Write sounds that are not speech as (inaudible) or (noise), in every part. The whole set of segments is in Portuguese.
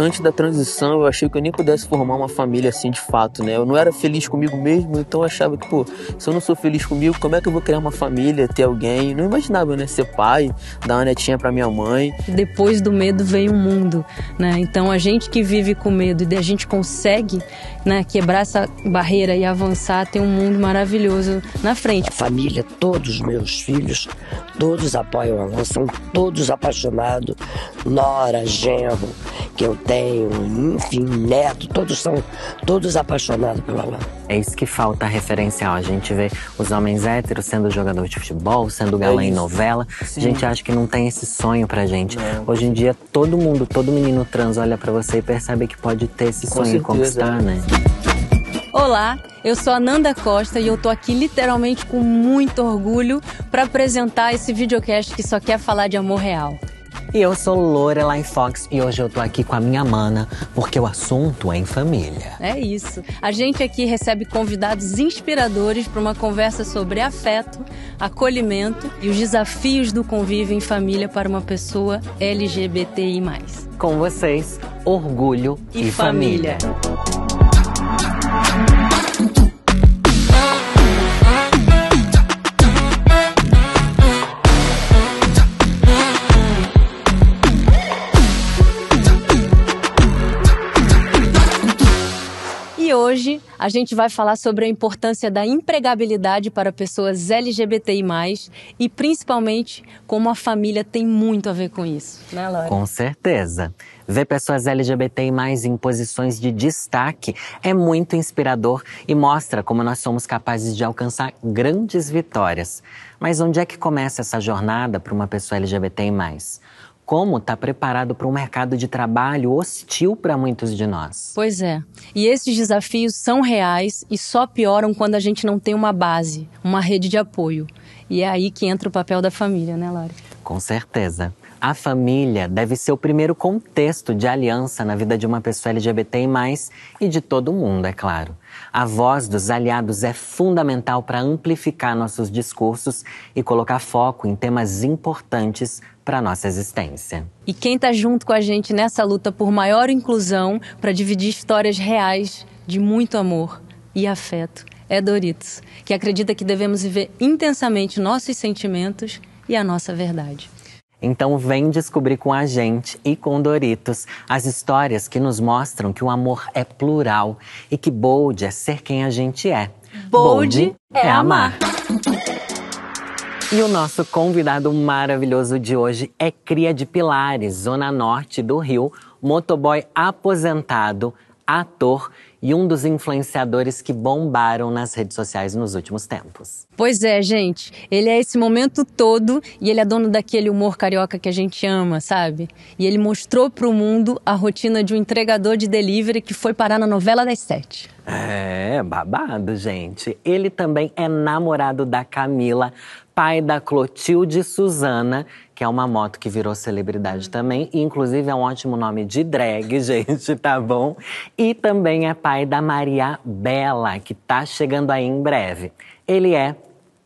antes da transição eu achei que eu nem pudesse formar uma família assim de fato, né? Eu não era feliz comigo mesmo, então eu achava que, pô, se eu não sou feliz comigo, como é que eu vou criar uma família, ter alguém? Não imaginava, né? Ser pai, dar uma netinha pra minha mãe. Depois do medo vem o mundo, né? Então a gente que vive com medo e a gente consegue, né, quebrar essa barreira e avançar, tem um mundo maravilhoso na frente. A família, todos meus filhos, todos apoiam a nós, são todos apaixonados. Nora, genro, que eu tenho, enfim, neto, todos são todos apaixonados pelo Alan. É isso que falta referencial. A gente vê os homens héteros sendo jogador de futebol, sendo galã é em novela. Sim. A gente acha que não tem esse sonho pra gente. Não. Hoje em dia, todo mundo, todo menino trans olha para você e percebe que pode ter esse Com sonho e conquistar, né? Olá, eu sou a Nanda Costa e eu tô aqui literalmente com muito orgulho para apresentar esse videocast que só quer falar de amor real. E eu sou Lorelai Fox e hoje eu tô aqui com a minha mana, porque o assunto é em família. É isso. A gente aqui recebe convidados inspiradores para uma conversa sobre afeto, acolhimento e os desafios do convívio em família para uma pessoa LGBTI. Com vocês, orgulho e, e família. família. a gente vai falar sobre a importância da empregabilidade para pessoas LGBTI, e principalmente como a família tem muito a ver com isso, né, Laura? Com certeza. Ver pessoas LGBTI em posições de destaque é muito inspirador e mostra como nós somos capazes de alcançar grandes vitórias. Mas onde é que começa essa jornada para uma pessoa LGBTI? como está preparado para um mercado de trabalho hostil para muitos de nós. Pois é. E esses desafios são reais e só pioram quando a gente não tem uma base, uma rede de apoio. E é aí que entra o papel da família, né, Lari? Com certeza. A família deve ser o primeiro contexto de aliança na vida de uma pessoa LGBT e mais e de todo mundo, é claro. A voz dos aliados é fundamental para amplificar nossos discursos e colocar foco em temas importantes para nossa existência. E quem está junto com a gente nessa luta por maior inclusão, para dividir histórias reais de muito amor e afeto, é Doritos, que acredita que devemos viver intensamente nossos sentimentos e a nossa verdade. Então vem descobrir com a gente e com Doritos as histórias que nos mostram que o amor é plural e que bold é ser quem a gente é. Bold, bold é, é, amar. E o nosso convidado maravilhoso de hoje é cria de Pilares, zona norte do Rio, motoboy aposentado, ator e um dos influenciadores que bombaram nas redes sociais nos últimos tempos. Pois é, gente. Ele é esse momento todo e ele é dono daquele humor carioca que a gente ama, sabe? E ele mostrou pro mundo a rotina de um entregador de delivery que foi parar na novela das sete. É, babado, gente. Ele também é namorado da Camila, pai da Clotilde Suzana, que é uma moto que virou celebridade também. E, inclusive, é um ótimo nome de drag, (laughs) gente, tá bom? E também é pai da Maria Bela, que tá chegando aí em breve. Ele é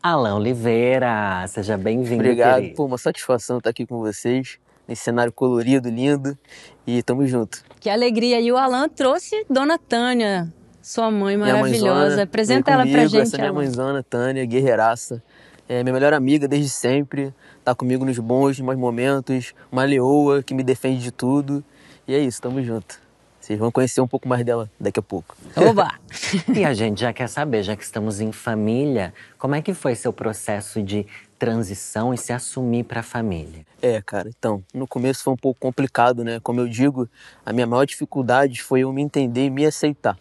Alain Oliveira. Seja bem-vindo. Obrigado, pô, uma satisfação estar aqui com vocês. Nesse cenário colorido, lindo. E tamo junto. Que alegria. E o Alain trouxe Dona Tânia, sua mãe maravilhosa. Mãe Apresenta ela comigo, pra gente. Essa é minha mãezona, Tânia, guerreiraça é minha melhor amiga desde sempre, tá comigo nos bons, nos maus momentos, uma leoa que me defende de tudo. E é isso, tamo junto. Vocês vão conhecer um pouco mais dela daqui a pouco. Oba! Então (laughs) e a gente já quer saber, já que estamos em família, como é que foi seu processo de transição e se assumir para a família? É, cara, então, no começo foi um pouco complicado, né? Como eu digo, a minha maior dificuldade foi eu me entender e me aceitar.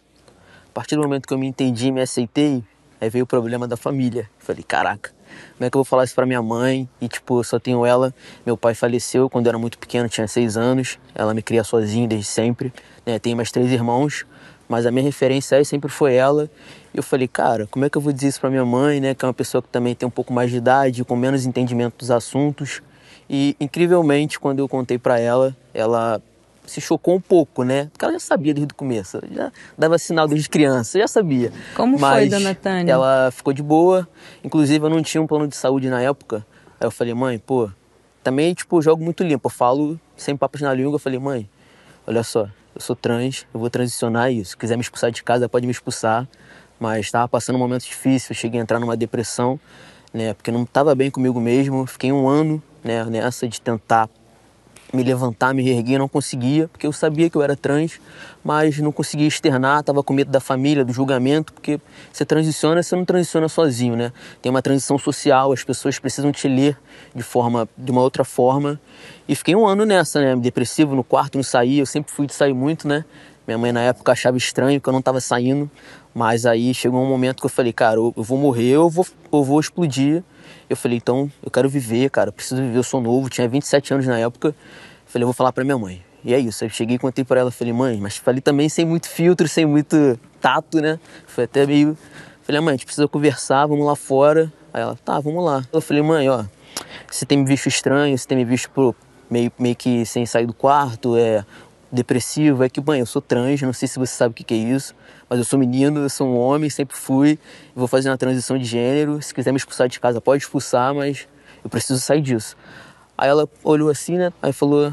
A partir do momento que eu me entendi e me aceitei, aí veio o problema da família. falei, caraca, como é que eu vou falar isso pra minha mãe? E, tipo, eu só tenho ela. Meu pai faleceu quando eu era muito pequeno, tinha seis anos. Ela me cria sozinha desde sempre. Né? Tenho mais três irmãos, mas a minha referência aí sempre foi ela. E eu falei, cara, como é que eu vou dizer isso pra minha mãe, né? Que é uma pessoa que também tem um pouco mais de idade, com menos entendimento dos assuntos. E, incrivelmente, quando eu contei para ela, ela se chocou um pouco, né? Porque ela já sabia desde o começo, já dava sinal desde criança, já sabia. Como Mas foi, dona Tânia? Ela ficou de boa. Inclusive, eu não tinha um plano de saúde na época. Aí eu falei, mãe, pô, também, tipo, jogo muito limpo. Eu falo sem papas na língua. Eu falei, mãe, olha só, eu sou trans, eu vou transicionar isso. Se quiser me expulsar de casa, pode me expulsar. Mas estava passando um momento difícil, eu cheguei a entrar numa depressão, né? Porque não estava bem comigo mesmo. Fiquei um ano né, nessa de tentar me levantar, me erguer, não conseguia, porque eu sabia que eu era trans, mas não conseguia externar, estava com medo da família, do julgamento, porque você transiciona, você não transiciona sozinho, né? Tem uma transição social, as pessoas precisam te ler de forma, de uma outra forma. E fiquei um ano nessa, né? Depressivo, no quarto, não saía, eu sempre fui de sair muito, né? Minha mãe na época achava estranho que eu não estava saindo, mas aí chegou um momento que eu falei, cara, eu vou morrer, eu vou, eu vou explodir, eu falei, então, eu quero viver, cara, preciso viver, eu sou novo, tinha 27 anos na época. Eu falei, eu vou falar pra minha mãe. E é isso, eu cheguei, contei pra ela, falei, mãe, mas falei também sem muito filtro, sem muito tato, né? Foi até meio. Falei, ah, mãe, a gente precisa conversar, vamos lá fora. Aí ela, tá, vamos lá. Eu falei, mãe, ó, você tem me visto estranho, você tem me visto pro, meio, meio que sem sair do quarto, é, depressivo, é que, bem, eu sou trans, não sei se você sabe o que, que é isso, mas eu sou menino, eu sou um homem, sempre fui, vou fazer uma transição de gênero, se quiser me expulsar de casa pode expulsar, mas eu preciso sair disso. Aí ela olhou assim, né, aí falou,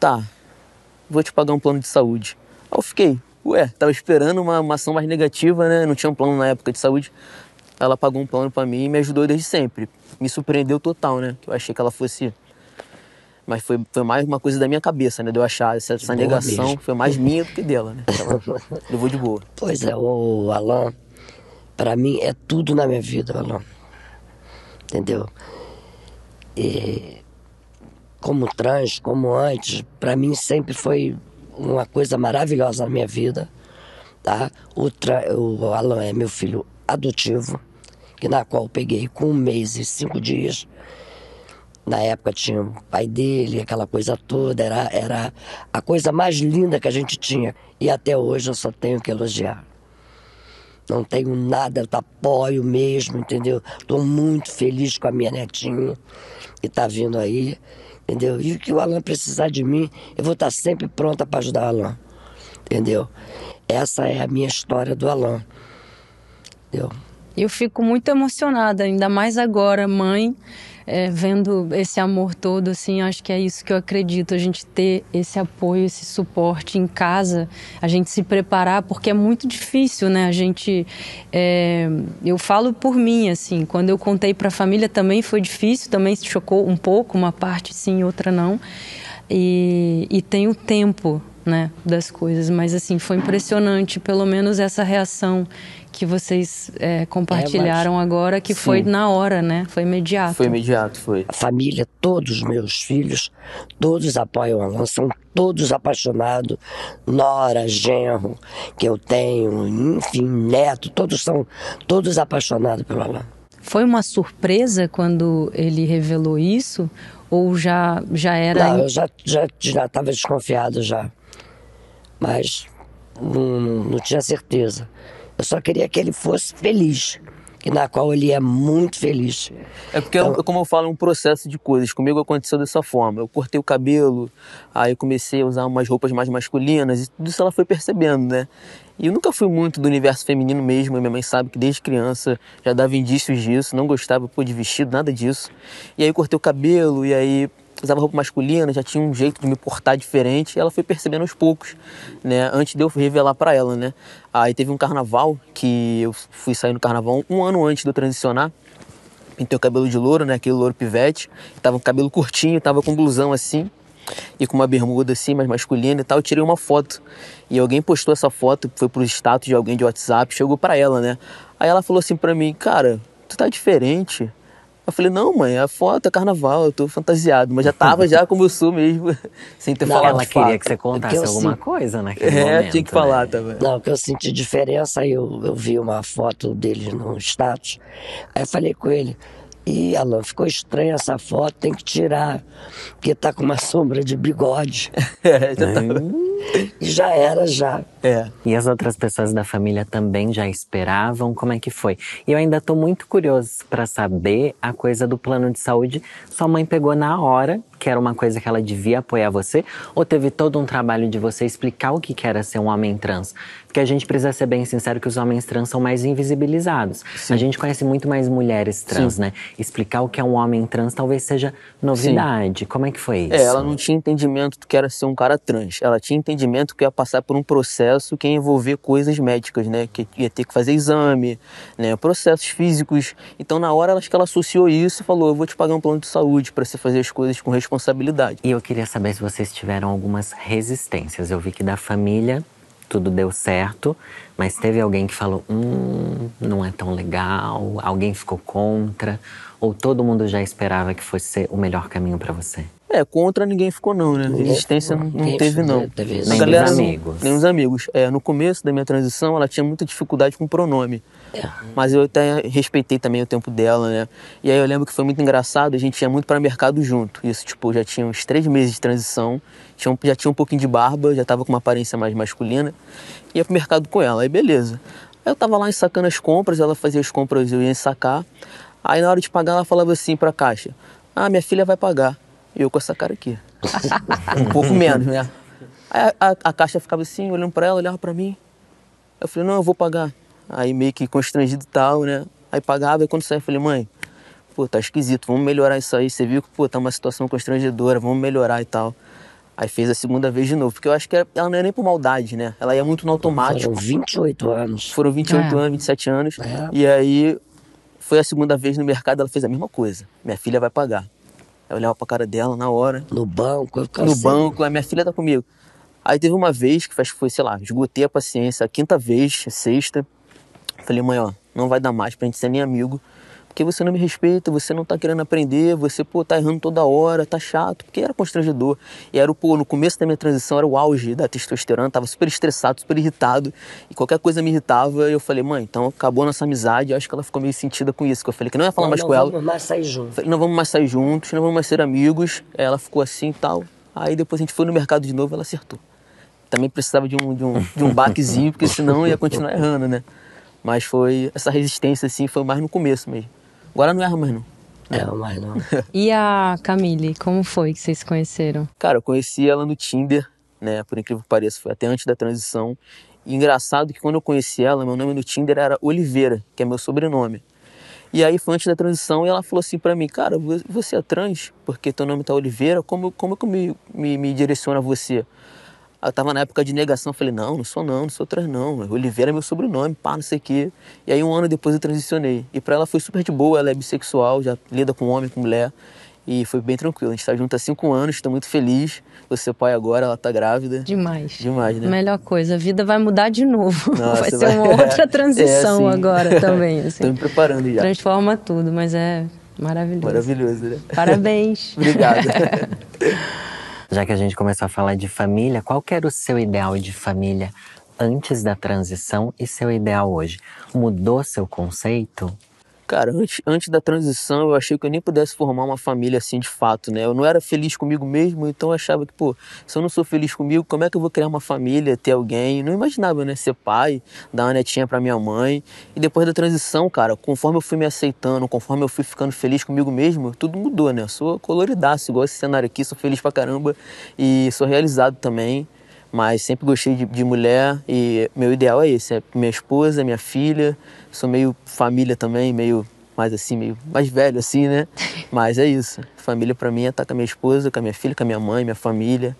tá, vou te pagar um plano de saúde. Aí eu fiquei, ué, tava esperando uma, uma ação mais negativa, né, não tinha um plano na época de saúde. Ela pagou um plano para mim e me ajudou desde sempre. Me surpreendeu total, né, que eu achei que ela fosse mas foi, foi mais uma coisa da minha cabeça, né? De eu achar essa, essa negação mesmo. foi mais minha do que dela, né? (laughs) eu vou de boa. Pois é, o Alain, para mim é tudo na minha vida, Alain. Entendeu? E como trans, como antes, para mim sempre foi uma coisa maravilhosa na minha vida, tá? O, tra... o Alan é meu filho adotivo, que na qual eu peguei com um mês e cinco dias na época tinha o pai dele, aquela coisa toda, era, era a coisa mais linda que a gente tinha. E até hoje eu só tenho que elogiar. Não tenho nada, eu apoio mesmo, entendeu? Estou muito feliz com a minha netinha, que está vindo aí, entendeu? E o que o Alan precisar de mim, eu vou estar tá sempre pronta para ajudar o Alan, entendeu? Essa é a minha história do Alan, entendeu? Eu fico muito emocionada, ainda mais agora, mãe é, vendo esse amor todo, assim, acho que é isso que eu acredito. A gente ter esse apoio, esse suporte em casa, a gente se preparar, porque é muito difícil, né? A gente. É, eu falo por mim, assim, quando eu contei para a família também foi difícil, também se chocou um pouco, uma parte sim, outra não. E, e tem o tempo, né, das coisas, mas assim, foi impressionante, pelo menos essa reação que vocês é, compartilharam é, mas... agora, que Sim. foi na hora, né? Foi imediato. Foi imediato, foi. A família, todos meus filhos, todos apoiam a Alan, são todos apaixonados. Nora, genro, que eu tenho, enfim, neto, todos são todos apaixonados pelo Alan. Foi uma surpresa quando ele revelou isso? Ou já, já era. Não, eu já estava já, já desconfiado já. Mas hum, não, não tinha certeza. Eu só queria que ele fosse feliz na qual ele é muito feliz. É porque, é então, eu, como eu falo, é um processo de coisas. Comigo aconteceu dessa forma. Eu cortei o cabelo, aí comecei a usar umas roupas mais masculinas, e tudo isso ela foi percebendo, né? E eu nunca fui muito do universo feminino mesmo, minha mãe sabe que desde criança já dava indícios disso, não gostava pô, de vestido, nada disso. E aí cortei o cabelo, e aí usava roupa masculina, já tinha um jeito de me portar diferente. ela foi percebendo aos poucos, né? Antes de eu revelar para ela, né? Aí teve um carnaval que eu fui sair no carnaval um ano antes de eu transicionar. Pintei o cabelo de louro, né? Aquele louro pivete. Tava com cabelo curtinho, tava com blusão assim e com uma bermuda assim, mais masculina e tal, eu tirei uma foto. E alguém postou essa foto, foi pro status de alguém de WhatsApp, chegou para ela, né? Aí ela falou assim para mim, cara, tu tá diferente. Eu falei, não, mãe, a é foto é carnaval, eu tô fantasiado. Mas já tava já como eu sou mesmo, (laughs) sem ter não, falado Ela queria fato. que você contasse alguma coisa naquele é, momento. É, tinha que né? falar também. Não, o que eu senti diferença, eu, eu vi uma foto dele no status. Aí eu falei com ele, Ih, Alan, ficou estranha essa foto, tem que tirar, porque tá com uma (laughs) sombra de bigode. (laughs) é, já tava... Hum já era, já. É. E as outras pessoas da família também já esperavam? Como é que foi? E eu ainda estou muito curioso para saber a coisa do plano de saúde. Sua mãe pegou na hora que era uma coisa que ela devia apoiar você? Ou teve todo um trabalho de você explicar o que era ser um homem trans? Porque a gente precisa ser bem sincero que os homens trans são mais invisibilizados. Sim. A gente conhece muito mais mulheres trans, Sim. né? Explicar o que é um homem trans talvez seja novidade. Sim. Como é que foi é, isso? É, ela não tinha entendimento do que era ser um cara trans. Ela tinha entendimento que ia passar por um processo que ia envolver coisas médicas, né? Que ia ter que fazer exame, né? Processos físicos. Então, na hora, acho que ela associou isso e falou: eu vou te pagar um plano de saúde para você fazer as coisas com respeito responsabilidade. E eu queria saber se vocês tiveram algumas resistências. Eu vi que da família tudo deu certo, mas teve alguém que falou: hum, não é tão legal, alguém ficou contra, ou todo mundo já esperava que fosse o melhor caminho para você? É, contra ninguém ficou não, né? Resistência não, não teve não. nem galera, os amigos. Nem os amigos. É, no começo da minha transição, ela tinha muita dificuldade com o pronome. É. Mas eu até respeitei também o tempo dela, né? E aí eu lembro que foi muito engraçado, a gente ia muito para mercado junto. Isso, tipo, já tinha uns três meses de transição, tinha, já tinha um pouquinho de barba, já tava com uma aparência mais masculina. Ia pro mercado com ela, aí beleza. Aí eu tava lá sacando as compras, ela fazia as compras, eu ia ensacar. Aí na hora de pagar, ela falava assim pra caixa, ah, minha filha vai pagar. E eu com essa cara aqui. um pouco menos, né? Aí a, a, a caixa ficava assim, olhando para ela, olhava para mim. Eu falei, não, eu vou pagar. Aí meio que constrangido e tal, né? Aí pagava, e quando saiu, eu falei, mãe, pô, tá esquisito, vamos melhorar isso aí. Você viu que, pô, tá uma situação constrangedora, vamos melhorar e tal. Aí fez a segunda vez de novo, porque eu acho que ela não é nem por maldade, né? Ela ia muito no automático. Foram 28 anos. Foram 28 é. anos, 27 anos. É. E aí foi a segunda vez no mercado, ela fez a mesma coisa. Minha filha vai pagar. Eu olhava pra cara dela na hora. No banco, eu ficava No assim. banco, a minha filha tá comigo. Aí teve uma vez que foi, sei lá, esgotei a paciência, a quinta vez, a sexta. Falei, mãe, ó, não vai dar mais pra gente ser nem amigo. Porque você não me respeita, você não tá querendo aprender, você, pô, tá errando toda hora, tá chato, porque era constrangedor. E era o, pô, no começo da minha transição era o auge da testosterona, tava super estressado, super irritado, e qualquer coisa me irritava, e eu falei, mãe, então acabou nossa amizade, eu acho que ela ficou meio sentida com isso, que eu falei que não ia falar não, mais não, com ela. Não vamos mais sair juntos. Falei, não vamos mais sair juntos, não vamos mais ser amigos. Ela ficou assim e tal. Aí depois a gente foi no mercado de novo, ela acertou. Também precisava de um, de um, de um baquezinho, porque senão ia continuar errando, né? Mas foi essa resistência, assim, foi mais no começo mesmo. Agora não erra mais, não. É, mais não. (laughs) e a Camille, como foi que vocês se conheceram? Cara, eu conheci ela no Tinder, né? Por incrível que pareça, foi até antes da transição. E engraçado que quando eu conheci ela, meu nome no Tinder era Oliveira, que é meu sobrenome. E aí foi antes da transição e ela falou assim para mim, cara, você é trans porque teu nome tá Oliveira, como, como que eu me, me, me direciono a você? eu tava na época de negação, falei, não, não sou não, não sou trans não, Oliveira é meu sobrenome, pá, não sei o quê. E aí um ano depois eu transicionei. E pra ela foi super de boa, ela é bissexual, já lida com homem, com mulher. E foi bem tranquilo. A gente tá junto há cinco anos, tô muito feliz. Você pai agora, ela tá grávida. Demais. Demais, né? Melhor coisa, a vida vai mudar de novo. (laughs) Nossa, vai ser vai... uma (laughs) outra é, transição é, é assim. agora também. (laughs) Assim. tô me preparando já. Transforma tudo, mas é maravilhoso. Maravilhoso, né? Parabéns. Obrigado. Já que a gente começou a falar de família, qual era o seu ideal de família antes da transição e seu ideal hoje? Mudou seu conceito? Cara, antes, antes da transição eu achei que eu nem pudesse formar uma família assim de fato, né? Eu não era feliz comigo mesmo, então eu achava que, pô, se eu não sou feliz comigo, como é que eu vou criar uma família, ter alguém? Não imaginava, né? Ser pai, dar uma netinha pra minha mãe. E depois da transição, cara, conforme eu fui me aceitando, conforme eu fui ficando feliz comigo mesmo, tudo mudou, né? Eu sou coloridaço, igual esse cenário aqui, sou feliz pra caramba e sou realizado também. Mas sempre gostei de, de, mulher e meu ideal é esse: é minha esposa, minha filha. Sou meio família também, meio mais assim, meio mais velho assim, né? (laughs) Mas é isso. Família para mim é estar tá com a minha esposa, com a minha filha, com a minha mãe, minha família.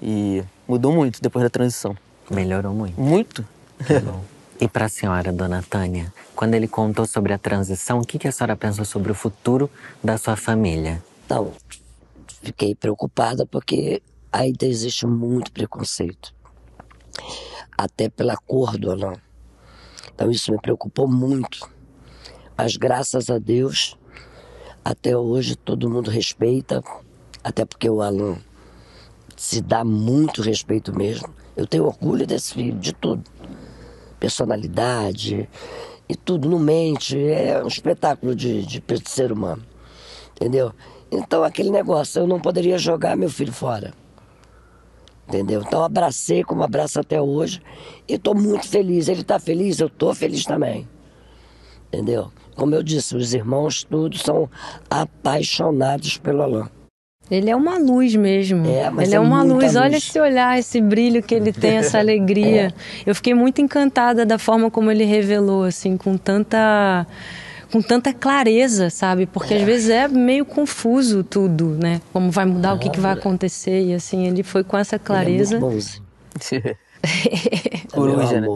E mudou muito depois da transição. Melhorou muito. Muito. Que bom. (laughs) E para a senhora, dona Tânia, quando ele contou sobre a transição, o que, que a senhora pensou sobre o futuro da sua família? Então, fiquei preocupada porque ainda existe muito preconceito, até pela cor do anão. Então isso me preocupou muito. Mas graças a Deus, até hoje todo mundo respeita, até porque o Alan se dá muito respeito mesmo. Eu tenho orgulho desse filho, de tudo. Personalidade e tudo, no mente, é um espetáculo de, de ser humano, entendeu? Então aquele negócio, eu não poderia jogar meu filho fora entendeu? Então abracei como abraço até hoje e estou muito feliz. Ele está feliz, eu estou feliz também, entendeu? Como eu disse, os irmãos todos são apaixonados pelo Alain. Ele é uma luz mesmo. É, ele é, é uma luz. luz. Olha esse olhar, esse brilho que ele tem, essa (laughs) alegria. é. Eu fiquei muito encantada da forma como ele revelou, assim, com tanta com tanta clareza, sabe? Porque é. às vezes é meio confuso tudo, né? Como vai mudar, ah, o que, que vai é. acontecer. E assim, ele foi com essa é clareza. (laughs) Ele é Coruja, né?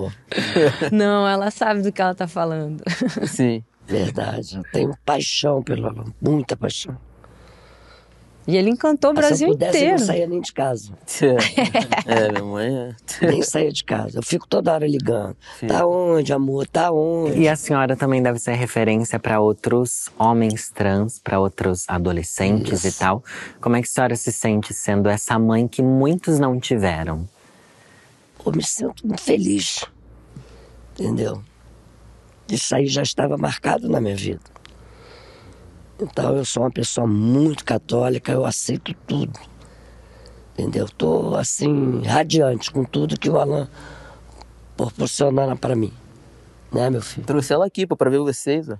Não, ela sabe do que ela tá falando. Sim. Verdade. Eu tenho paixão pelo aluno, muita paixão. E ele encantou o Brasil ah, se eu pudesse, inteiro. Eu não saía nem de casa. (laughs) é, minha mãe é. Nem saía de casa. Eu fico toda hora ligando. Sim. Tá onde, amor? Tá onde? E a senhora também deve ser referência para outros homens trans, para outros adolescentes Isso. e tal. Como é que a senhora se sente sendo essa mãe que muitos não tiveram? Eu me sinto muito feliz. Entendeu? Isso aí já estava marcado na minha vida. Então eu sou uma pessoa muito católica, eu aceito tudo. Entendeu? Estou assim, radiante com tudo que o Alan proporciona para mim. Né, meu filho? Trouxe ela aqui para ver vocês, ó.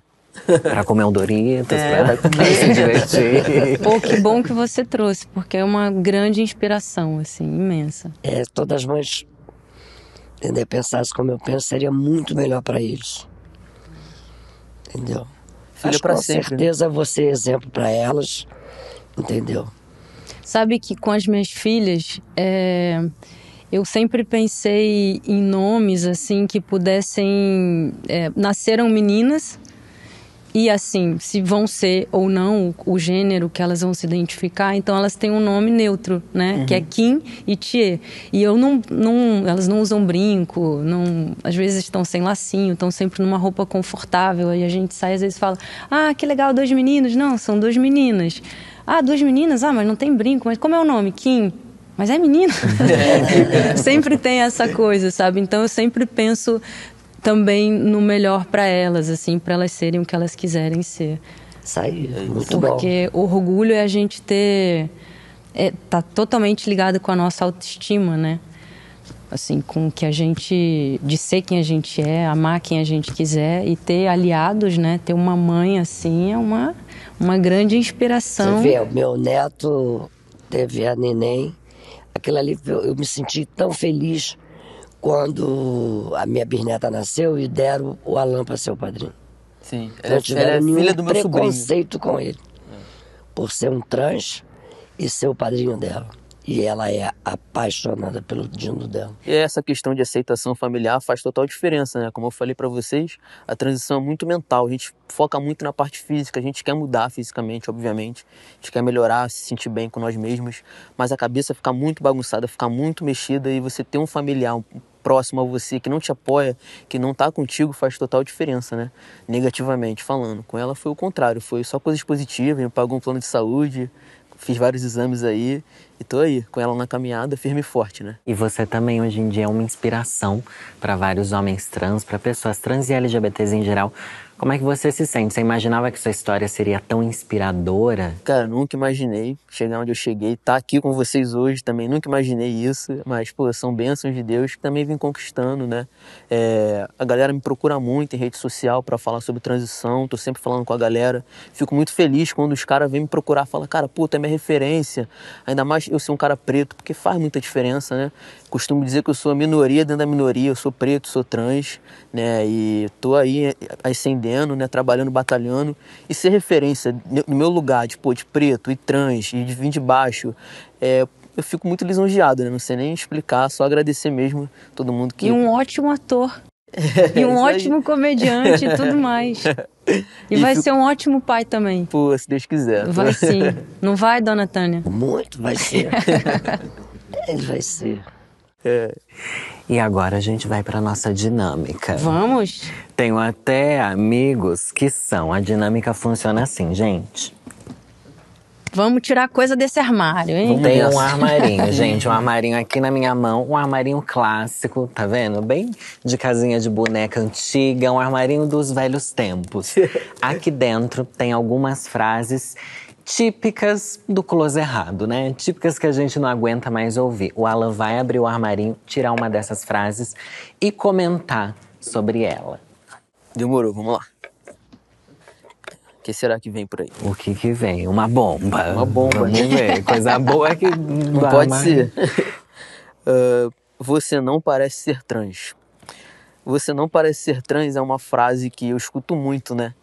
(laughs) Pra comer um Doritos, é. pra (laughs) se divertir. (laughs) Pô, que bom que você trouxe, porque é uma grande inspiração, assim, imensa. É, todas as mães, entender Pensasse como eu penso, seria muito melhor para eles. Entendeu? filha para sempre. Com né? certeza né? você é exemplo para elas, entendeu? Sabe que com as minhas filhas, é, eu sempre pensei em nomes assim que pudessem. É, nasceram meninas, e assim, se vão ser ou não o, o gênero que elas vão se identificar, então elas têm um nome neutro, né? Uhum. Que é Kim e Tie. E eu não, não, elas não usam brinco, não, às vezes estão sem lacinho, estão sempre numa roupa confortável. E a gente sai às vezes fala: "Ah, que legal, dois meninos". Não, são duas meninas. Ah, duas meninas? Ah, mas não tem brinco. Mas como é o nome? Kim mas é menino. (laughs) (laughs) sempre tem essa coisa, sabe? Então eu sempre penso também no melhor para elas, assim, para elas serem o que elas quiserem ser. Isso aí, é muito Porque bom. orgulho é a gente ter. É, tá totalmente ligado com a nossa autoestima, né? Assim, com que a gente. de ser quem a gente é, amar quem a gente quiser e ter aliados, né? Ter uma mãe assim é uma, uma grande inspiração. Você vê, o meu neto teve a neném. Aquilo ali, eu me senti tão feliz quando a minha bisneta nasceu e deram o Alan para ser o padrinho. Sim, ela, não é tiveram ela é nenhum do meu preconceito sobrinho. com ele, é. por ser um trans e ser o padrinho dela e ela é apaixonada pelo dindo dela. E essa questão de aceitação familiar faz total diferença, né? Como eu falei para vocês, a transição é muito mental. A gente foca muito na parte física, a gente quer mudar fisicamente, obviamente. A gente quer melhorar, se sentir bem com nós mesmos, mas a cabeça fica muito bagunçada, fica muito mexida e você ter um familiar próximo a você que não te apoia, que não tá contigo, faz total diferença, né? Negativamente falando. Com ela foi o contrário, foi só coisas positivas, pagou um plano de saúde, fiz vários exames aí e tô aí com ela na caminhada, firme e forte, né? E você também hoje em dia é uma inspiração para vários homens trans, para pessoas trans e LGBTs em geral, como é que você se sente? Você imaginava que sua história seria tão inspiradora? Cara, nunca imaginei chegar onde eu cheguei, estar tá aqui com vocês hoje também, nunca imaginei isso, mas, pô, são bênçãos de Deus que também vim conquistando, né? É, a galera me procura muito em rede social para falar sobre transição, tô sempre falando com a galera, fico muito feliz quando os caras vêm me procurar, fala, cara, pô, tu é minha referência, ainda mais eu ser um cara preto, porque faz muita diferença, né? Costumo dizer que eu sou a minoria dentro da minoria, eu sou preto, sou trans, né? E tô aí eh, ascendendo fazendo, né, trabalhando, batalhando, e ser referência no meu lugar de, de preto e trans e de vir de baixo, é, eu fico muito lisonjeado, né? Não sei nem explicar, só agradecer mesmo todo mundo que. E um ótimo ator. É, (laughs) e um ótimo aí. comediante e tudo mais. (laughs) E, e vai fico... ser um ótimo pai também. Pô, se Deus quiser. Tá? Vai (laughs) sim. Não vai, dona Tânia? Muito vai ser. Ele é, vai ser. É. E agora a gente vai para nossa dinâmica. Vamos? Tenho até amigos que são. A dinâmica funciona assim, gente. Vamos tirar coisa desse armário, hein? Tem um armarinho, (laughs) gente. Um armarinho aqui na minha mão. Um armarinho clássico, tá vendo? Bem de casinha de boneca antiga. Um armarinho dos velhos tempos. (laughs) Aqui dentro tem algumas frases típicas do close errado, né? Típicas que a gente não aguenta mais ouvir. O Alan vai abrir o armarinho, tirar uma dessas frases e comentar sobre ela. Demorou, vamos lá. O que será que vem por aí? O que que vem? Uma bomba. Uma bomba. Vamos ver. Coisa boa é que... (laughs) Não pode ser. Uh, (laughs) você não parece ser trans. Você não parece ser trans é uma frase que eu escuto muito, né?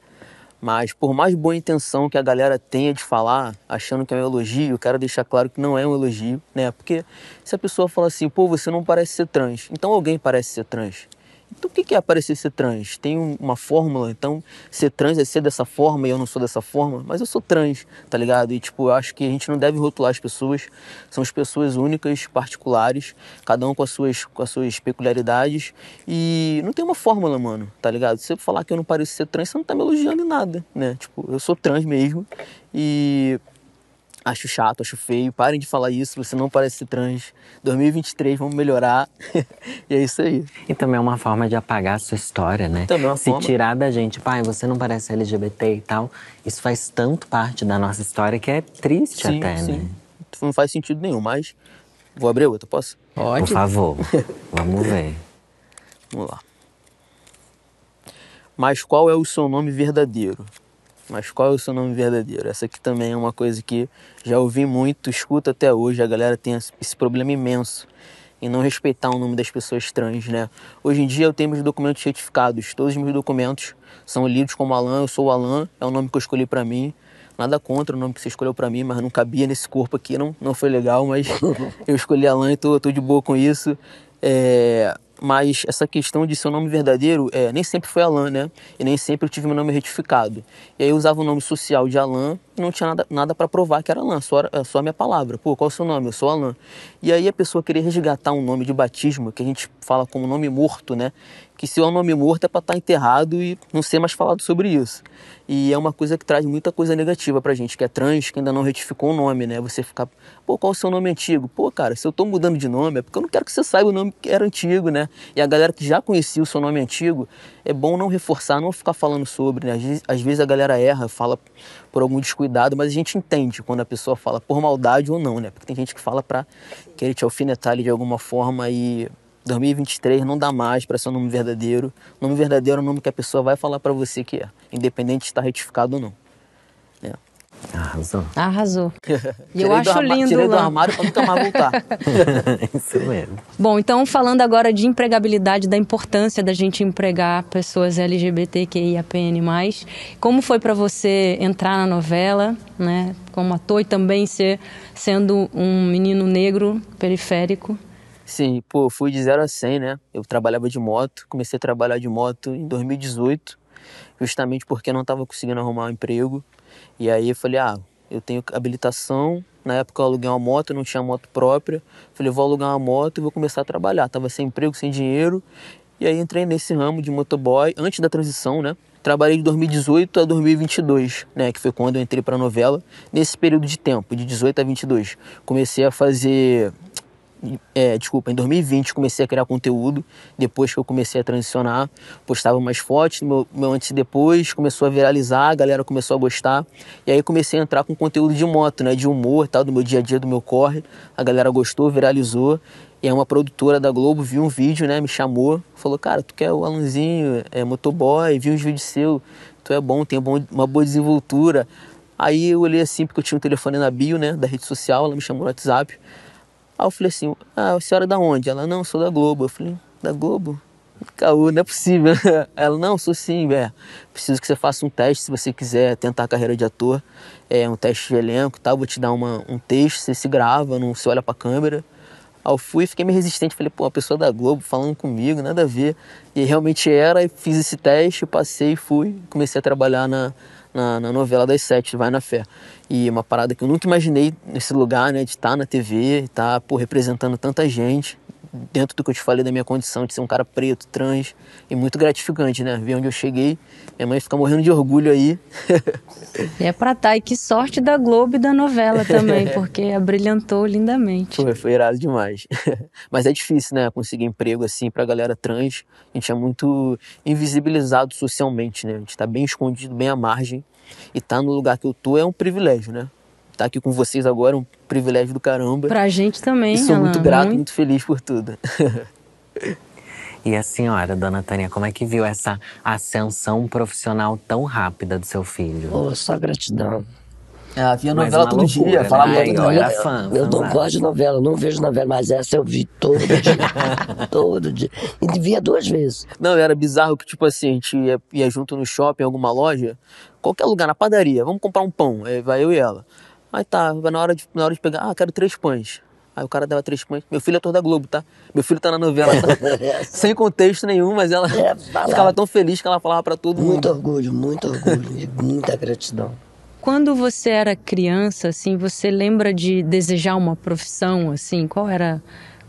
Mas por mais boa intenção que a galera tenha de falar, achando que é um elogio, eu quero deixar claro que não é um elogio, né? Porque se a pessoa fala assim, pô, você não parece ser trans, então alguém parece ser trans. Então, o que é aparecer ser trans? Tem uma fórmula, então ser trans é ser dessa forma e eu não sou dessa forma, mas eu sou trans, tá ligado? E, tipo, eu acho que a gente não deve rotular as pessoas, são as pessoas únicas, particulares, cada um com as suas, com as suas peculiaridades e não tem uma fórmula, mano, tá ligado? Se você falar que eu não pareço ser trans, você não tá me elogiando em nada, né? Tipo, eu sou trans mesmo e Acho chato, acho feio. Parem de falar isso, você não parece trans. 2023 vamos melhorar. (laughs) e é isso aí. E também é uma forma de apagar a sua história, né? Também é uma Se forma... tirar da gente, pai, você não parece LGBT e tal. Isso faz tanto parte da nossa história que é triste sim, até, sim. né? Não faz sentido nenhum, mas vou abrir outra, posso? Pode. É, por favor. (laughs) vamos ver. Vamos lá. Mas qual é o seu nome verdadeiro? mas qual é o seu nome verdadeiro? Essa aqui também é uma coisa que já ouvi muito, escuto até hoje. A galera tem esse problema imenso em não respeitar o nome das pessoas trans, né? Hoje em dia eu tenho meus documentos certificados, todos os meus documentos são lidos como Alan, eu sou o Alan, é o nome que eu escolhi para mim. Nada contra o nome que você escolheu para mim, mas não cabia nesse corpo aqui, não, não foi legal, mas (laughs) eu escolhi Alan e tô, tô de boa com isso. É, mas essa questão de seu nome verdadeiro é, nem sempre foi Alan, né? E nem sempre eu tive meu nome retificado. E aí eu usava o nome social de Alan não tinha nada, nada para provar que era Alain, só, é, só a minha palavra. Pô, qual é o seu nome? Eu sou Alain. E aí a pessoa queria resgatar um nome de batismo, que a gente fala como nome morto, né? Que se é um nome morto é para estar tá enterrado e não ser mais falado sobre isso. E é uma coisa que traz muita coisa negativa pra gente, que é trans, que ainda não retificou o nome, né? Você ficar, pô, qual é o seu nome antigo? Pô, cara, se eu tô mudando de nome é porque eu não quero que você saiba o nome que era antigo, né? E a galera que já conhecia o seu nome antigo, é bom não reforçar, não ficar falando sobre, né? às vezes a galera erra, fala por algum descuidado, mas a gente entende quando a pessoa fala por maldade ou não, né? Porque tem gente que fala para querer te alfinetar ali de alguma forma e 2023 não dá mais para ser um nome verdadeiro. nome verdadeiro é o nome que a pessoa vai falar para você que é, independente de estar tá retificado ou não. Arrasou. Arrasou. (laughs) E eu acho lindo. Tirei do armário para nunca mais voltar. (laughs) Isso mesmo. Bom, então falando agora de empregabilidade, da importância da gente empregar pessoas LGBTQIAPN+. Como foi para você entrar na novela, né, como ator e também ser sendo um menino negro periférico? Sim, pô, fui de 0 a 100, né? Eu trabalhava de moto, comecei a trabalhar de moto em 2018, justamente porque não estava conseguindo arrumar um emprego e aí eu falei, ah, eu tenho habilitação. Na época eu aluguei uma moto, não tinha moto própria. Falei, vou alugar uma moto e vou começar a trabalhar. Tava sem emprego, sem dinheiro. E aí entrei nesse ramo de motoboy antes da transição, né? Trabalhei de 2018 a 2022, né, que foi quando eu entrei para a novela. Nesse período de tempo, de 18 a 22, comecei a fazer é, desculpa, em 2020 comecei a criar conteúdo, depois que eu comecei a transicionar, postava mais fotos, meu, meu antes e depois, começou a viralizar, a galera começou a gostar, e aí comecei a entrar com conteúdo de moto, né, de humor tal, do meu dia a dia, do meu corre, a galera gostou, viralizou, e aí uma produtora da Globo viu um vídeo, né, me chamou, falou, cara, tu quer o Alanzinho, é motoboy, viu um vídeos seu, tu é bom, tem uma boa desenvoltura, aí eu olhei assim, porque eu tinha um telefone na bio, né, da rede social, ela me chamou no WhatsApp, Aí eu falei assim, ah, a senhora é da onde? Ela, não, sou da Globo. Eu falei, da Globo? Caô, não é possível. (laughs) Ela, não, sou sim, é. Preciso que você faça um teste se você quiser tentar a carreira de ator. É um teste de elenco tá? e tal. Vou te dar uma, um texto, você se grava, não se olha pra câmera. Aí eu fui, fiquei meio resistente. Falei, pô, a pessoa da Globo falando comigo, nada a ver. E realmente era, e fiz esse teste, passei, e fui. Comecei a trabalhar na, na, na novela das sete, Vai na Fé. E uma parada que eu nunca imaginei nesse lugar, né? De estar tá na TV, estar, tá, pô, representando tanta gente dentro do que eu te falei da minha condição de ser um cara preto, trans, e muito gratificante, né? Ver onde eu cheguei. Minha mãe fica morrendo de orgulho aí. é pra tá, e que sorte da Globo e da novela também, (laughs) é. porque abrilhantou lindamente. Foi, foi irado demais. (laughs) Mas é difícil, né? Conseguir emprego assim pra galera trans. A gente é muito invisibilizado socialmente, né? A gente tá bem escondido, bem à margem. E tá no lugar que eu tô é um privilégio, né? Estar tá aqui com vocês agora é um privilégio do caramba. Pra gente também, e sou Alan, muito grato, muito... feliz por tudo. (laughs) E a senhora, dona Tânia, como é que viu essa ascensão profissional tão rápida do seu filho? Oh, só gratidão. É, ah, via novela todo loucura, dia, né? falava eu, fã, eu não gosto de novela, não vejo novela, mas essa eu vi todo dia. (laughs) todo dia. E via duas vezes. Não, era bizarro que, tipo assim, a gente ia, ia junto no shopping, alguma loja, qualquer lugar, na padaria, vamos comprar um pão, aí é, vai eu e ela. Aí tá, na hora de, na hora de pegar, ah, quero três pães. Aí o cara dava três pães. Meu filho é ator da Globo, tá? Meu filho tá na novela, tá? (laughs) Sem contexto nenhum, mas ela é, ficava tão feliz que ela falava para todo muito mundo. Muito orgulho, muito orgulho e muita gratidão. Quando você era criança, assim, você lembra de desejar uma profissão, assim? Qual era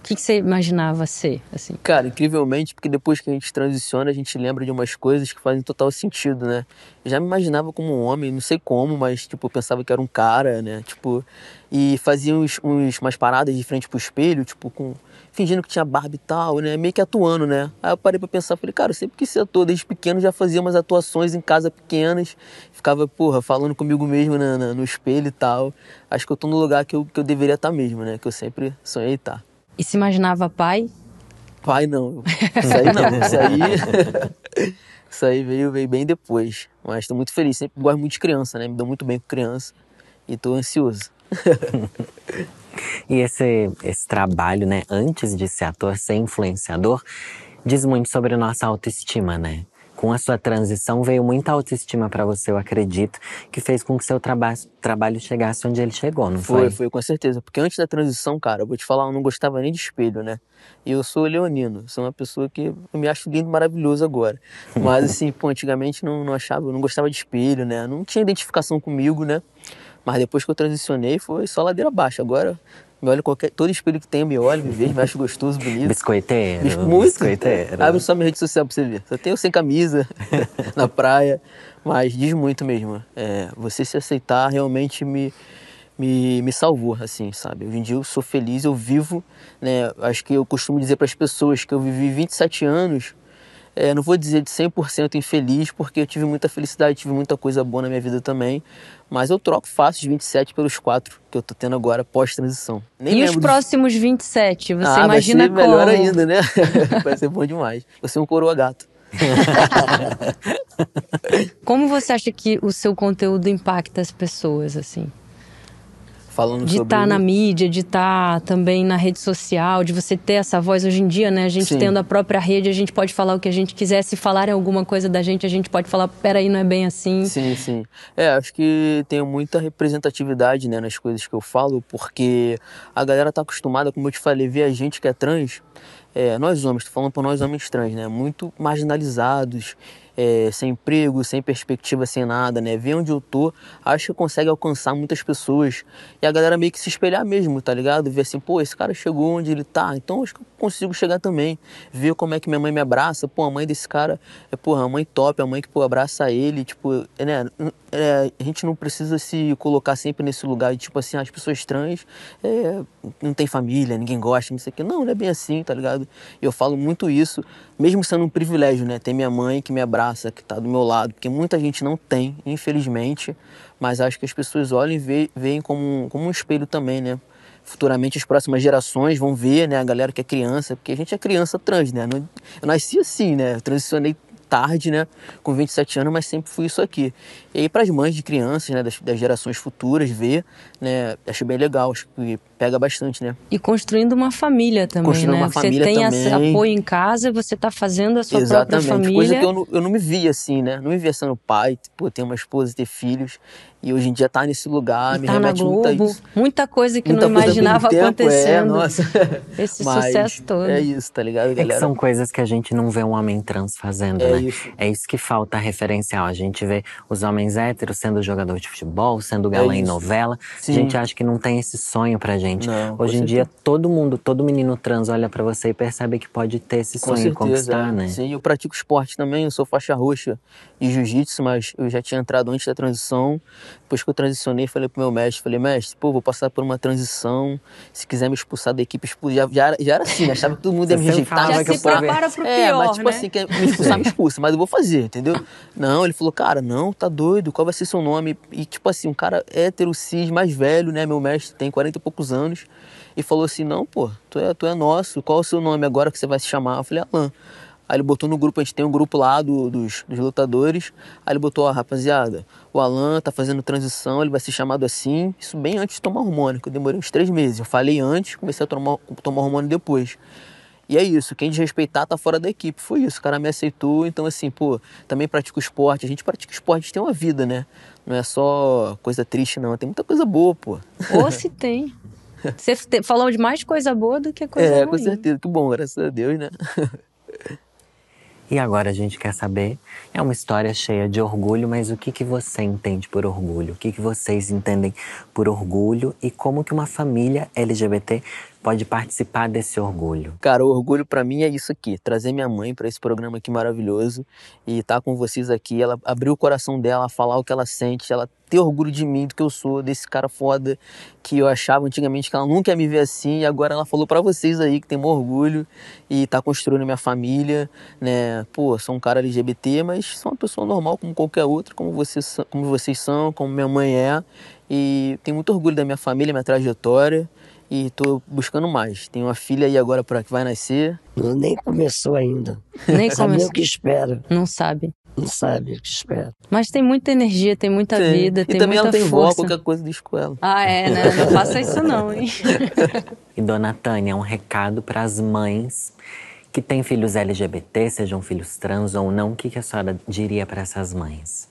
que, que você imaginava ser, assim? Cara, incrivelmente, porque depois que a gente transiciona, a gente lembra de umas coisas que fazem total sentido, né? Eu já me imaginava como um homem, não sei como, mas, tipo, eu pensava que era um cara, né? Tipo, e fazia uns, uns, umas paradas de frente pro espelho, tipo, com fingindo que tinha barba e tal, né? Meio que atuando, né? Aí eu parei pra pensar, falei, cara, eu sempre quis ser ator. Desde pequeno já fazia umas atuações em casa pequenas. Ficava, porra, falando comigo mesmo na, na, no espelho e tal. Acho que eu tô no lugar que eu, que eu deveria estar tá mesmo, né? Que eu sempre sonhei estar. Tá. E se imaginava pai? Pai não. (laughs) Isso aí não. Isso aí, (laughs) isso aí veio, veio bem depois. Mas estou muito feliz. Sempre gosto muito de criança, né? Me dou muito bem com criança. E estou ansioso. (laughs) e esse, esse trabalho, né? Antes de ser ator, ser influenciador, diz muito sobre a nossa autoestima, né? com a sua transição veio muita autoestima para você, eu acredito, que fez com que seu trabalho trabalho chegasse onde ele chegou, não foi? Foi, foi, com certeza. Porque antes da transição, cara, eu vou te falar, eu não gostava nem de espelho, né? E eu sou leonino, sou uma pessoa que eu me acho lindo, maravilhoso agora. Mas (laughs) assim, pô, antigamente não, não achava, eu não gostava de espelho, né? Não tinha identificação comigo, né? Mas depois que eu transicionei, foi só ladeira abaixo. Agora, me miolo qualquer. Todo espelho que tem olha, me vejo, me acho gostoso, bonito. Biscoiteiro. Bis, muito. Biscoiteiro. Abre só minha rede social pra você ver. Só tenho sem camisa (laughs) na praia. Mas diz muito mesmo. É, você se aceitar realmente me, me, me salvou, assim, sabe? Hoje em dia eu sou feliz, eu vivo, né? Acho que eu costumo dizer para as pessoas que eu vivi 27 anos é, não vou dizer de 100% infeliz, porque eu tive muita felicidade, tive muita coisa boa na minha vida também, mas eu troco fácil os 27 pelos 4 que eu tô tendo agora pós-transição. E os próximos 27? Você ah, imagina vai ser como? melhor ainda, né? (laughs) vai ser bom demais. Você é um coroa gato. como você acha que o seu conteúdo impacta as pessoas, assim? falando de estar tá na mídia, de estar tá também na rede social, de você ter essa voz hoje em dia, né? A gente Sim. tendo a própria rede, a gente pode falar o que a gente quiser. Se falarem alguma coisa da gente, a gente pode falar, peraí, não é bem assim. Sim, sim. É, acho que tenho muita representatividade, né, nas coisas que eu falo, porque a galera tá acostumada, como eu te falei, ver a gente que é trans, é, nós homens, tô falando para nós homens trans, né, muito marginalizados, é, sem emprego, sem perspectiva, sem nada, né? Ver onde eu tô, acho que consegue alcançar muitas pessoas. E a galera meio que se espelhar mesmo, tá ligado? Ver assim, pô, esse cara chegou onde ele tá, então acho que eu consigo chegar também. Ver como é que minha mãe me abraça, pô, a mãe desse cara é, porra, a mãe top, a mãe que, pô, abraça ele, tipo, é, né? É, a gente não precisa se colocar sempre nesse lugar, tipo assim, ah, as pessoas trans é, não tem família, ninguém gosta, não sei o que. Não, não é bem assim, tá ligado? Eu falo muito isso, mesmo sendo um privilégio, né? Ter minha mãe que me abraça que está do meu lado, porque muita gente não tem, infelizmente, mas acho que as pessoas olham e veem como, um, como um espelho também, né? Futuramente as próximas gerações vão ver, né, a galera que é criança, porque a gente é criança trans, né? Eu nasci assim, né? Eu transicionei tarde, né? Com 27 anos, mas sempre fui isso aqui. E aí, para as mães de crianças, né? Das, das, gerações futuras, ver, né? Acho bem legal. Acho que pega bastante, né? E construindo uma família também, construindo né? Uma você tem também. apoio em casa, você tá fazendo a sua Exatamente. própria família. Coisa que eu não, eu não me via assim, né? Não me via sendo pai, tipo, ter uma esposa, ter filhos. E hoje em dia tá nesse lugar, e me tá remete Globo, muito a isso. Muita coisa que muita não imaginava é, acontecendo. É, (laughs) Esse (laughs) Mas sucesso todo. É isso, tá ligado, galera? É que são coisas que a gente não vê um homem trans fazendo, é né? Isso. É isso que falta referencial. A gente vê os homens héteros sendo jogador de futebol, sendo galã é em novela. Sim. A gente acha que não tem esse sonho pra gente gente. Não, Hoje em dia, todo mundo, todo menino trans olha para você e percebe que pode ter esse sonho certeza, conquistar, é. né? Sim, eu pratico esporte também, eu sou faixa roxa de jiu-jitsu, mas eu já tinha entrado antes da transição. Depois que eu transicionei, falei pro meu mestre, falei, mestre, pô, vou passar por uma transição, se quiser me expulsar da equipe, expulsa. Já, já, era, já era assim, né? achava que todo mundo ia me rejeitar. Já que se é- prepara pro é, pior, É, mas tipo né? assim, quer me expulsar, me expulsa, mas eu vou fazer, entendeu? Não, ele falou, cara, não, tá doido, qual vai ser seu nome? E tipo assim, um cara hétero, cis, mais velho, né, meu mestre tem 40 e poucos anos, anos, e falou assim: Não, pô, tu é, tu é nosso, qual é o seu nome agora que você vai se chamar? Eu falei: Alan. Aí ele botou no grupo, a gente tem um grupo lá do, dos, dos lutadores. Aí ele botou, ó, oh, rapaziada, o Alan tá fazendo transição, ele vai ser chamado assim. Isso bem antes de tomar hormônio, que eu demorei uns três meses. Eu falei antes, comecei a tomar, tomar hormônio depois. E é isso, quem desrespeitar tá fora da equipe. Foi isso, o cara me aceitou. Então, assim, pô, também pratico esporte. A gente pratica esporte, a gente tem uma vida, né? Não é só coisa triste, não. Tem muita coisa boa, pô. Ou se tem. (laughs) (laughs) Você falou de mais coisa boa do que coisa é, ruim. É, com certeza. Que bom, graças a Deus, né? (laughs) E agora a gente quer saber, é uma história cheia de orgulho, mas o que, que você entende por orgulho? O que, que vocês entendem por orgulho? E como que uma família LGBT pode participar desse orgulho? Cara, o orgulho para mim é isso aqui, trazer minha mãe para esse programa aqui maravilhoso e estar tá com vocês aqui, ela abrir o coração dela, falar o que ela sente, ela ter orgulho de mim, do que eu sou, desse cara foda que eu achava antigamente que ela nunca ia me ver assim e agora ela falou para vocês aí que tem um orgulho e tá construindo minha família, né? Pô, sou um cara LGBT, mas sou uma pessoa normal como qualquer outra, como vocês, como vocês são, como minha mãe é e tenho muito orgulho da minha família, minha trajetória e tô buscando mais. Tenho uma filha aí agora para que vai nascer. Nem começou ainda. Nem sabe o que espera. Não sabe. Não sabe o que espera. Mas tem muita energia, tem muita vida, e tem muita força. E também ela tem força. qualquer coisa diz com ela. Ah, é, né? Não faça isso não, hein? (laughs) e dona Tânia, um recado para as mães que têm filhos LGBT, sejam filhos trans ou não, o que, que a senhora diria para essas mães?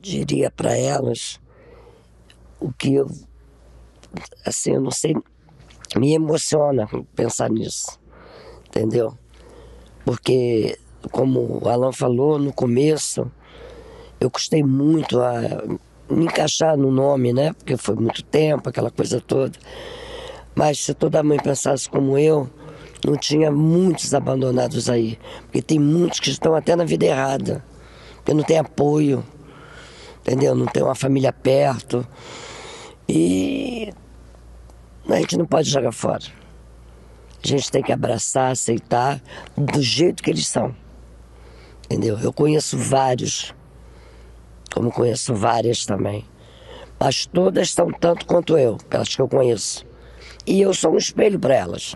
Diria para elas o que eu assim, eu não sei me emociona pensar nisso, entendeu? Porque, como o Alan falou no começo, eu custei muito a me encaixar no nome, né? Porque foi muito tempo, aquela coisa toda. Mas se toda mãe pensasse como eu, não tinha muitos abandonados aí. Porque tem muitos que estão até na vida errada, Que não tem apoio, entendeu? Não tem uma família perto. E a gente não pode jogar fora. A gente tem que abraçar, aceitar do jeito que eles são. Entendeu? Eu conheço vários, como conheço várias também. Mas todas estão tanto quanto eu, pelas que eu conheço. E eu sou um espelho para elas.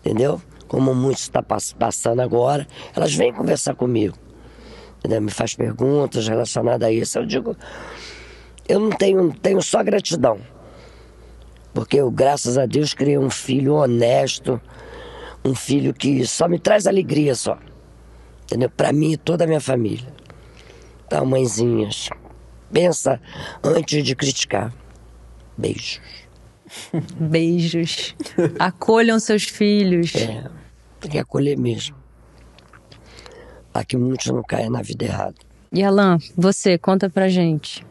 Entendeu? Como muitos está passando agora, elas vêm conversar comigo. Entendeu? Me faz perguntas relacionadas a isso. Eu digo, eu não tenho, tenho só gratidão porque eu, graças a Deus, criei um filho honesto, um filho que só me traz alegria só. Entendeu? Para mim e toda a minha família. Então, mãezinhas, pensa antes de criticar. Beijos. (laughs) Beijos. Acolham seus filhos. É, tem que acolher mesmo. Para que muitos não caiam na vida errada. E Alain, você, conta pra gente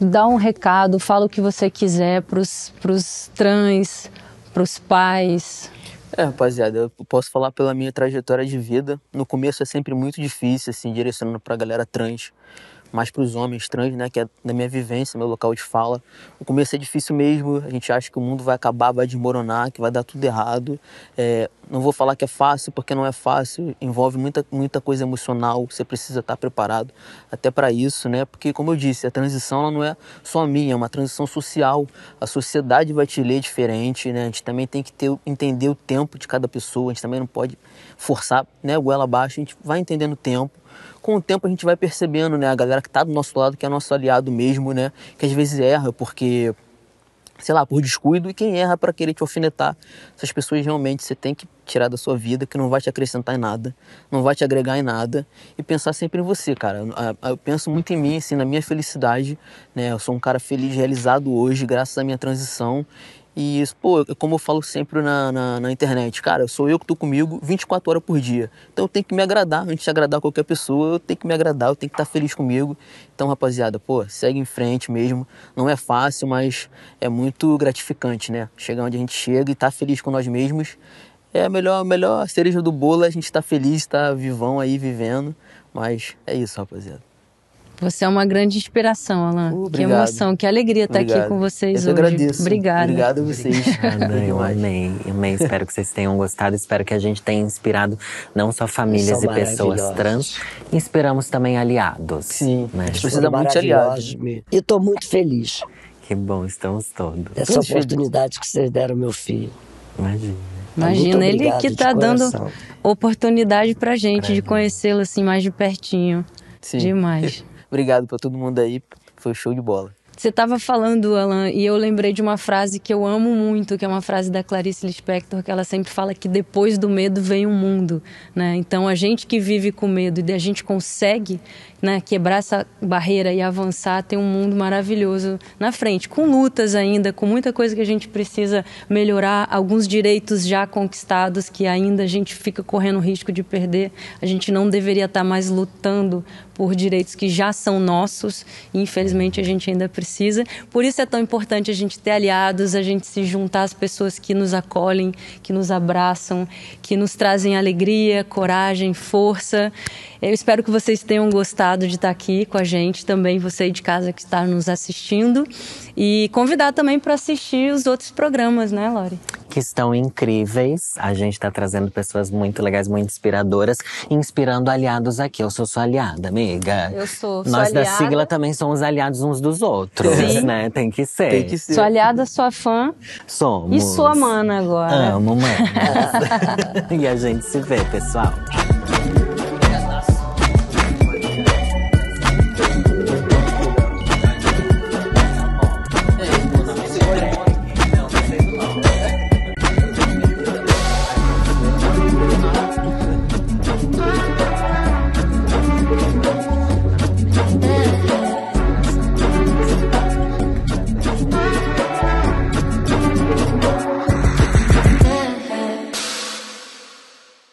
dá um recado, fala o que você quiser pros, pros trans, pros pais. É, rapaziada, eu posso falar pela minha trajetória de vida. No começo é sempre muito difícil, assim, direcionando pra galera trans mais para os homens trans, né, que é da minha vivência, meu local de fala. O começo é difícil mesmo, a gente acha que o mundo vai acabar, vai desmoronar, que vai dar tudo errado. É, não vou falar que é fácil, porque não é fácil, envolve muita, muita coisa emocional, você precisa estar tá preparado até para isso, né? Porque, como eu disse, a transição não é só minha, é uma transição social. A sociedade vai te ler diferente, né? A gente também tem que ter, entender o tempo de cada pessoa, a gente também não pode forçar né, a goela abaixo, a gente vai entendendo o tempo. Com o tempo a gente vai percebendo, né, a galera que está do nosso lado, que é nosso aliado mesmo, né, que às vezes erra porque sei lá, por descuido, e quem erra para querer te alfinetar. Essas pessoas realmente você tem que tirar da sua vida, que não vai te acrescentar em nada, não vai te agregar em nada, e pensar sempre em você, cara. Eu penso muito em mim, assim, na minha felicidade, né? Eu sou um cara feliz, realizado hoje, graças à minha transição, e isso, pô, como eu falo sempre na, na, na, internet, cara, sou eu que tô comigo 24 horas por dia. Então eu tenho que me agradar, antes de agradar qualquer pessoa, eu tenho que me agradar, eu tenho que estar tá feliz comigo. Então, rapaziada, pô, segue em frente mesmo. Não é fácil, mas é muito gratificante, né? Chegar onde a gente chega e estar tá feliz com nós mesmos. É a melhor, a melhor cereja do bolo, é a gente tá feliz, tá vivão aí, vivendo. Mas é isso, rapaziada. Você é uma grande inspiração, Alan. Uh, que emoção, que alegria estar Obrigado. aqui com vocês eu hoje. Agradeço. Obrigada. Obrigado a vocês. Amém, eu amei, amei. Espero que vocês tenham gostado. Espero que a gente tenha inspirado não só famílias e pessoas trans, inspiramos também aliados. Sim. Né? Precisa muito de aliados. E estou muito feliz. Que bom, estamos todos. Essa muito oportunidade feliz. que vocês deram ao meu filho. Imagina. Imagina, ele que está dando oportunidade oportunidade a gente pra de conhecê-lo assim mais de pertinho. Sim. Demais. Obrigado para todo mundo aí, foi show de bola. Você estava falando, Alan, e eu lembrei de uma frase que eu amo muito, que é uma frase da Clarice Lispector, que ela sempre fala que depois do medo vem o mundo, né? Então a gente que vive com medo e a gente consegue né, quebrar essa barreira e avançar, tem um mundo maravilhoso na frente, com lutas ainda, com muita coisa que a gente precisa melhorar, alguns direitos já conquistados que ainda a gente fica correndo risco de perder. A gente não deveria estar mais lutando por direitos que já são nossos e infelizmente a gente ainda precisa. Por isso é tão importante a gente ter aliados, a gente se juntar às pessoas que nos acolhem, que nos abraçam, que nos trazem alegria, coragem, força eu espero que vocês tenham gostado de estar aqui com a gente, também você de casa que está nos assistindo. E convidar também para assistir os outros programas, né, Lori? que estão incríveis. A gente está trazendo pessoas muito legais, muito inspiradoras, inspirando aliados aqui. Eu sou sua aliada, amiga. Eu sou. sou Nós aliada. da sigla também somos aliados uns dos outros, Sim. né? Tem que ser. Tem que ser. Sou aliada, sua fã. Somos. E sua mana agora. Amo, mana. (laughs) (laughs) e a gente se vê, pessoal.